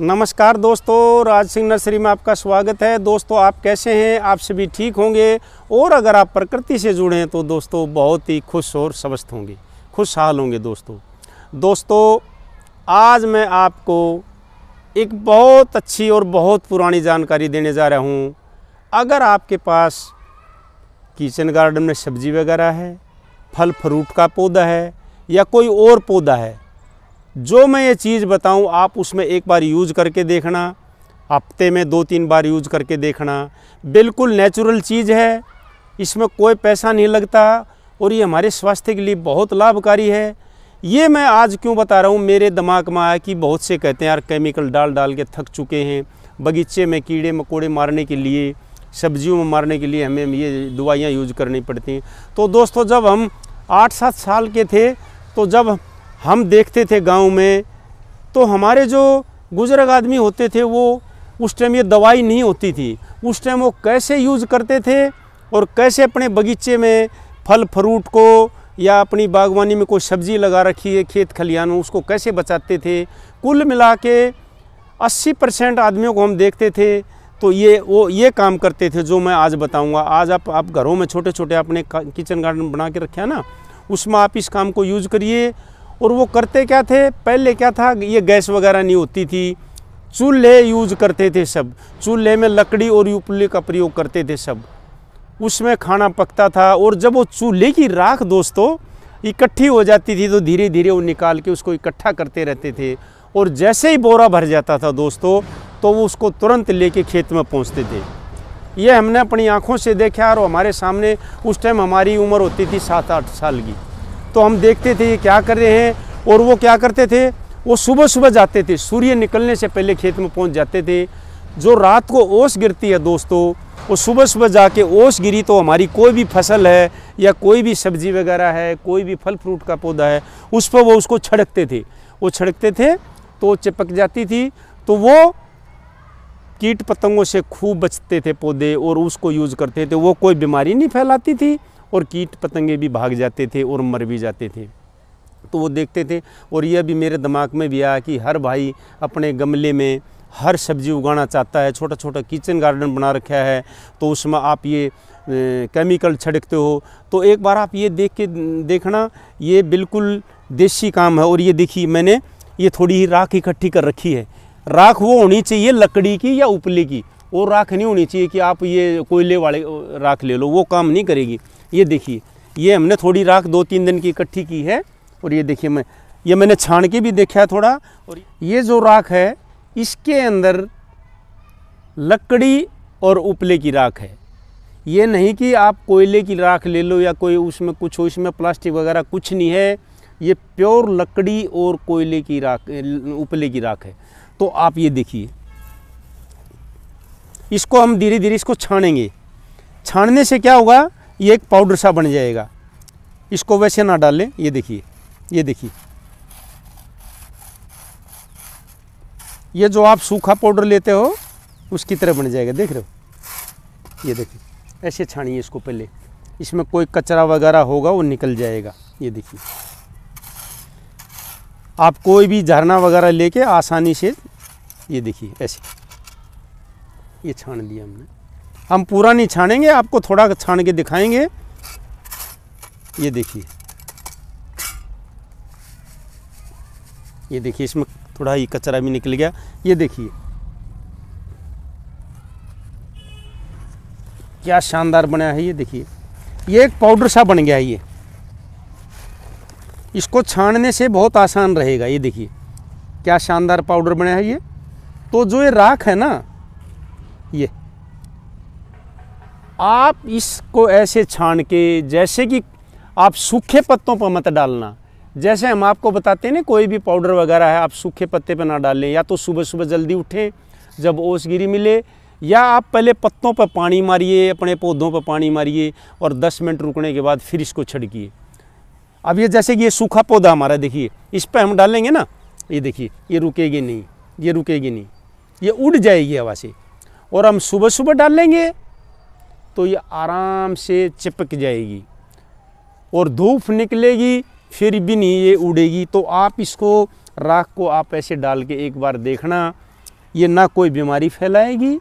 नमस्कार दोस्तों राज सिंह नर्सरी में आपका स्वागत है दोस्तों आप कैसे हैं आप सभी ठीक होंगे और अगर आप प्रकृति से जुड़े हैं तो दोस्तों बहुत ही खुश और स्वस्थ होंगे खुशहाल होंगे दोस्तों दोस्तों आज मैं आपको एक बहुत अच्छी और बहुत पुरानी जानकारी देने जा रहा हूँ अगर आपके पास किचन गार्डन में सब्जी वगैरह है फल फ्रूट का पौधा है या कोई और पौधा है जो मैं ये चीज़ बताऊं आप उसमें एक बार यूज करके देखना हफ्ते में दो तीन बार यूज करके देखना बिल्कुल नेचुरल चीज़ है इसमें कोई पैसा नहीं लगता और ये हमारे स्वास्थ्य के लिए बहुत लाभकारी है ये मैं आज क्यों बता रहा हूँ मेरे दिमाग में आया कि बहुत से कहते हैं यार केमिकल डाल डाल के थक चुके हैं बगीचे में कीड़े मकोड़े मारने के लिए सब्जियों में मारने के लिए हमें ये दवाइयाँ यूज करनी पड़ती हैं तो दोस्तों जब हम आठ सात साल के थे तो जब हम देखते थे गांव में तो हमारे जो बुजुर्ग आदमी होते थे वो उस टाइम ये दवाई नहीं होती थी उस टाइम वो कैसे यूज करते थे और कैसे अपने बगीचे में फल फ्रूट को या अपनी बागवानी में कोई सब्ज़ी लगा रखी है खेत खलिहान में उसको कैसे बचाते थे कुल मिला के अस्सी परसेंट आदमियों को हम देखते थे तो ये वो ये काम करते थे जो मैं आज बताऊंगा आज आप आप घरों में छोटे छोटे अपने किचन गार्डन बना के रखे है ना उसमें आप इस काम को यूज़ करिए और वो करते क्या थे पहले क्या था ये गैस वगैरह नहीं होती थी चूल्हे यूज करते थे सब चूल्हे में लकड़ी और यूपले का प्रयोग करते थे सब उसमें खाना पकता था और जब वो चूल्हे की राख दोस्तों इकट्ठी हो जाती थी तो धीरे धीरे वो निकाल के उसको इकट्ठा करते रहते थे और जैसे ही बोरा भर जाता था दोस्तों तो वो उसको तुरंत लेके खेत में पहुंचते थे ये हमने अपनी आँखों से देखा और हमारे सामने उस टाइम हमारी उम्र होती थी सात आठ साल की तो हम देखते थे ये क्या कर रहे हैं और वो क्या करते थे वो सुबह सुबह जाते थे सूर्य निकलने से पहले खेत में पहुंच जाते थे जो रात को ओस गिरती है दोस्तों वो सुबह सुबह जाके ओस गिरी तो हमारी कोई भी फसल है या कोई भी सब्जी वगैरह है कोई भी फल फ्रूट का पौधा है उस पर वो उसको छड़कते थे वो छड़कते थे तो चिपक जाती थी तो वो कीट पतंगों से खूब बचते थे पौधे और उसको यूज करते थे वो कोई बीमारी नहीं फैलाती थी और कीट पतंगे भी भाग जाते थे और मर भी जाते थे तो वो देखते थे और यह भी मेरे दिमाग में भी आया कि हर भाई अपने गमले में हर सब्ज़ी उगाना चाहता है छोटा छोटा किचन गार्डन बना रखा है तो उसमें आप ये केमिकल छिड़कते हो तो एक बार आप ये देख के देखना ये बिल्कुल देसी काम है और ये देखिए मैंने ये थोड़ी ही राख इकट्ठी कर रखी है राख वो होनी चाहिए लकड़ी की या उपले की वो राख नहीं होनी चाहिए कि आप ये कोयले वाले राख ले लो वो काम नहीं करेगी ये देखिए ये हमने थोड़ी राख दो तीन दिन की इकट्ठी की है और ये देखिए मैं ये मैंने छान के भी देखा है थोड़ा और ये जो राख है इसके अंदर लकड़ी और उपले की राख है ये नहीं कि आप कोयले की राख ले लो या कोई उसमें कुछ हो इसमें प्लास्टिक वगैरह कुछ नहीं है ये प्योर लकड़ी और कोयले की राख उपले की राख है तो आप ये देखिए इसको हम धीरे धीरे इसको छानेंगे छानने से क्या होगा ये एक पाउडर सा बन जाएगा इसको वैसे ना डालें ये देखिए ये देखिए ये जो आप सूखा पाउडर लेते हो उसकी तरह बन जाएगा देख रहे हो ये देखिए ऐसे छानिए इसको पहले इसमें कोई कचरा वगैरह होगा वो निकल जाएगा ये देखिए आप कोई भी झरना वगैरह लेके आसानी से ये देखिए ऐसे ये छान दिया हमने हम पूरा नहीं छानेंगे आपको थोड़ा छान के दिखाएंगे ये देखिए ये देखिए इसमें थोड़ा ही कचरा भी निकल गया ये देखिए क्या शानदार बना है ये देखिए ये एक पाउडर सा बन गया है ये इसको छानने से बहुत आसान रहेगा ये देखिए क्या शानदार पाउडर बना है ये तो जो ये राख है ना ये आप इसको ऐसे छान के जैसे कि आप सूखे पत्तों पर मत डालना जैसे हम आपको बताते हैं ना कोई भी पाउडर वगैरह है आप सूखे पत्ते पर ना डालें या तो सुबह सुबह जल्दी उठें जब ओस गिरी मिले या आप पहले पत्तों पर पानी मारिए अपने पौधों पर पानी मारिए और 10 मिनट रुकने के बाद फिर इसको छिड़किए अब ये जैसे कि ये सूखा पौधा हमारा देखिए इस पर हम डालेंगे ना ये देखिए ये रुकेगी नहीं ये रुकेगी नहीं ये उड़ जाएगी हवा से और हम सुबह सुबह डालेंगे तो ये आराम से चिपक जाएगी और धूप निकलेगी फिर भी नहीं ये उड़ेगी तो आप इसको राख को आप ऐसे डाल के एक बार देखना ये ना कोई बीमारी फैलाएगी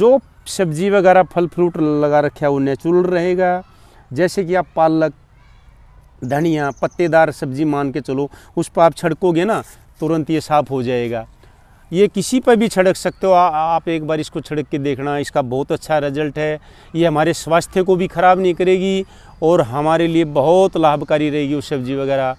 जो सब्जी वगैरह फल फ्रूट लगा रखे है वो नेचुरल रहेगा जैसे कि आप पालक धनिया पत्तेदार सब्जी मान के चलो उस पर आप छिड़कोगे ना तुरंत ये साफ़ हो जाएगा ये किसी पर भी छिड़क सकते हो आ, आप एक बार इसको छिड़क के देखना इसका बहुत अच्छा रिजल्ट है ये हमारे स्वास्थ्य को भी ख़राब नहीं करेगी और हमारे लिए बहुत लाभकारी रहेगी वो सब्ज़ी वगैरह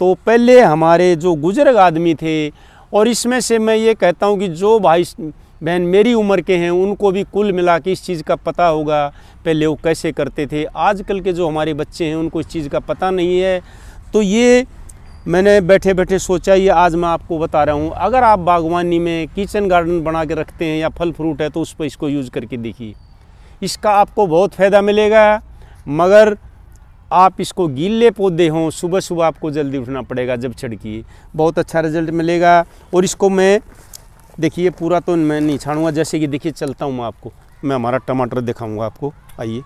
तो पहले हमारे जो गुजरग आदमी थे और इसमें से मैं ये कहता हूँ कि जो भाई बहन मेरी उम्र के हैं उनको भी कुल मिला के इस चीज़ का पता होगा पहले वो कैसे करते थे आजकल के जो हमारे बच्चे हैं उनको इस चीज़ का पता नहीं है तो ये मैंने बैठे बैठे सोचा ये आज मैं आपको बता रहा हूँ अगर आप बागवानी में किचन गार्डन बना के रखते हैं या फल फ्रूट है तो उस पर इसको यूज़ करके देखिए इसका आपको बहुत फ़ायदा मिलेगा मगर आप इसको गीले पौधे हों सुबह सुबह आपको जल्दी उठना पड़ेगा जब छिड़की बहुत अच्छा रिजल्ट मिलेगा और इसको मैं देखिए पूरा तो मैं नहीं छाड़ूंगा जैसे कि देखिए चलता हूँ मैं आपको मैं हमारा टमाटर दिखाऊँगा आपको आइए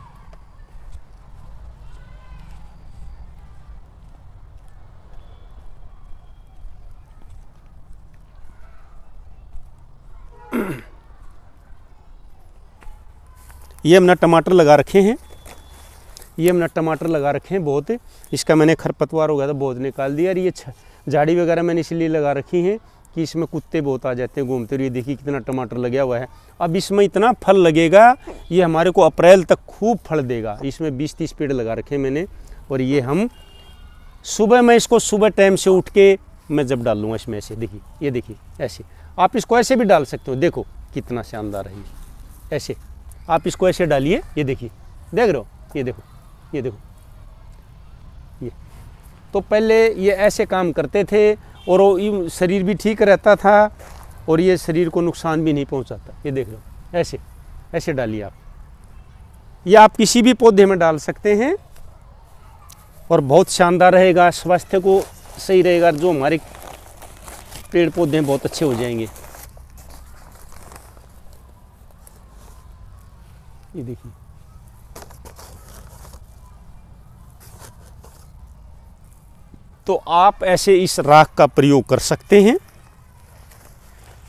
ये हमने टमाटर लगा रखे हैं ये हमने टमाटर लगा रखे हैं बहुत इसका मैंने खरपतवार हो गया था बहुत निकाल दिया और ये झाड़ी वगैरह मैंने इसलिए लगा रखी है कि इसमें कुत्ते बहुत आ जाते हैं घूमते हुए देखिए कितना टमाटर लगा हुआ है अब इसमें इतना फल लगेगा ये हमारे को अप्रैल तक खूब फल देगा इसमें बीस तीस पेड़ लगा रखे मैंने और ये हम सुबह मैं इसको सुबह टाइम से उठ के मैं जब डाल लूँगा इसमें ऐसे देखिए ये देखिए ऐसे आप इसको ऐसे भी डाल सकते हो देखो कितना शानदार है ये ऐसे आप इसको ऐसे डालिए ये देखिए देख रहे हो ये देखो ये देखो ये तो पहले ये ऐसे काम करते थे और वो शरीर भी ठीक रहता था और ये शरीर को नुकसान भी नहीं पहुंचाता ये देख रहे हो ऐसे ऐसे डालिए आप ये आप किसी भी पौधे में डाल सकते हैं और बहुत शानदार रहेगा स्वास्थ्य को सही रहेगा जो हमारे पेड़ पौधे बहुत अच्छे हो जाएंगे ये देखिए तो आप ऐसे इस राख का प्रयोग कर सकते हैं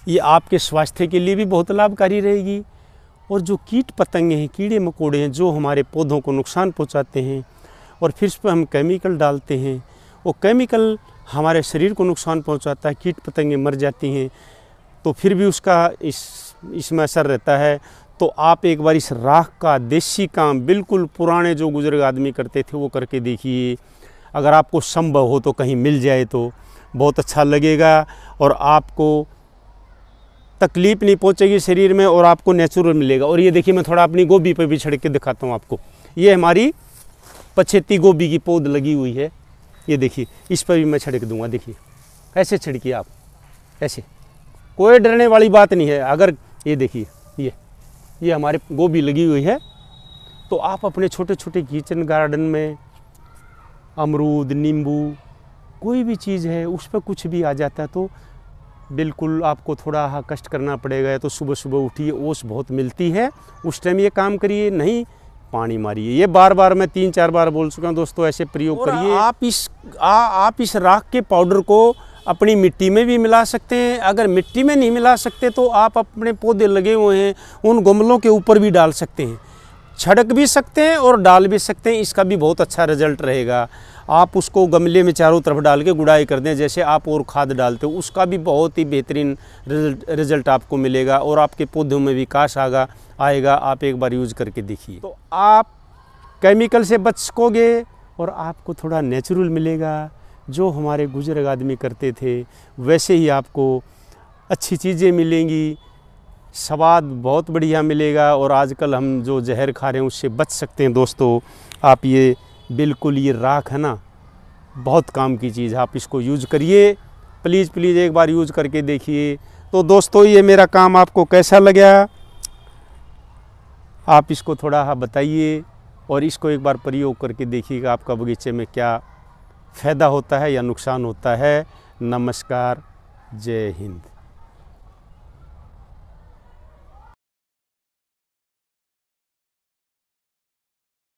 ये आपके स्वास्थ्य के लिए भी बहुत लाभकारी रहेगी और जो कीट पतंगे हैं कीड़े मकोड़े हैं जो हमारे पौधों को नुकसान पहुंचाते हैं और फिर इस पर हम केमिकल डालते हैं वो केमिकल हमारे शरीर को नुकसान पहुंचाता है कीट पतंगे मर जाती हैं तो फिर भी उसका इस इसमें असर रहता है तो आप एक बार इस राख का देसी काम बिल्कुल पुराने जो बुजुर्ग आदमी करते थे वो करके देखिए अगर आपको संभव हो तो कहीं मिल जाए तो बहुत अच्छा लगेगा और आपको तकलीफ़ नहीं पहुंचेगी शरीर में और आपको नेचुरल मिलेगा और ये देखिए मैं थोड़ा अपनी गोभी पर भी छिड़क के दिखाता हूँ आपको ये हमारी पछेती गोभी की पौध लगी हुई है ये देखिए इस पर भी मैं छिड़क दूंगा देखिए ऐसे छिड़की आप ऐसे कोई डरने वाली बात नहीं है अगर ये देखिए ये हमारे गोभी लगी हुई है तो आप अपने छोटे छोटे किचन गार्डन में अमरूद नींबू कोई भी चीज़ है उस पर कुछ भी आ जाता है तो बिल्कुल आपको थोड़ा हाँ कष्ट करना पड़ेगा तो सुबह सुबह उठिए ओस बहुत मिलती है उस टाइम ये काम करिए नहीं पानी मारिए ये बार बार मैं तीन चार बार बोल चुका हूँ दोस्तों ऐसे प्रयोग करिए आप इस आ, आप इस राख के पाउडर को अपनी मिट्टी में भी मिला सकते हैं अगर मिट्टी में नहीं मिला सकते तो आप अपने पौधे लगे हुए हैं उन गमलों के ऊपर भी डाल सकते हैं छड़क भी सकते हैं और डाल भी सकते हैं इसका भी बहुत अच्छा रिजल्ट रहेगा आप उसको गमले में चारों तरफ डाल के गुड़ाई कर दें जैसे आप और खाद डालते हो उसका भी बहुत ही बेहतरीन रिजल्ट रिजल्ट आपको मिलेगा और आपके पौधों में विकास आगा आएगा आप एक बार यूज करके देखिए तो आप केमिकल से बच सकोगे और आपको थोड़ा नेचुरल मिलेगा जो हमारे गुजरग आदमी करते थे वैसे ही आपको अच्छी चीज़ें मिलेंगी स्वाद बहुत बढ़िया मिलेगा और आजकल हम जो जहर खा रहे हैं उससे बच सकते हैं दोस्तों आप ये बिल्कुल ये राख है ना बहुत काम की चीज़ है आप इसको यूज करिए प्लीज़ प्लीज़ एक बार यूज करके देखिए तो दोस्तों ये मेरा काम आपको कैसा लगा आप इसको थोड़ा हाँ बताइए और इसको एक बार प्रयोग करके देखिएगा आपका बगीचे में क्या फ़ायदा होता है या नुकसान होता है नमस्कार जय हिंद